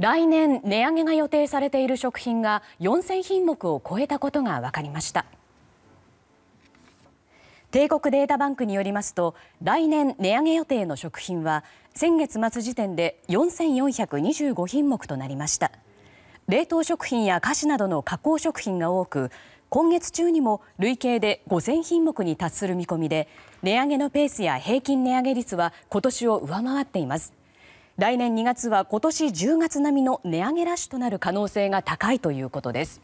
来年値上げが予定されている食品が4000品目を超えたことが分かりました。帝国データバンクによりますと来年値上げ予定の食品は先月末時点で4425品目となりました冷凍食品や菓子などの加工食品が多く今月中にも累計で5000品目に達する見込みで値上げのペースや平均値上げ率は今年を上回っています来年2月は今年10月並みの値上げラッシュとなる可能性が高いということです。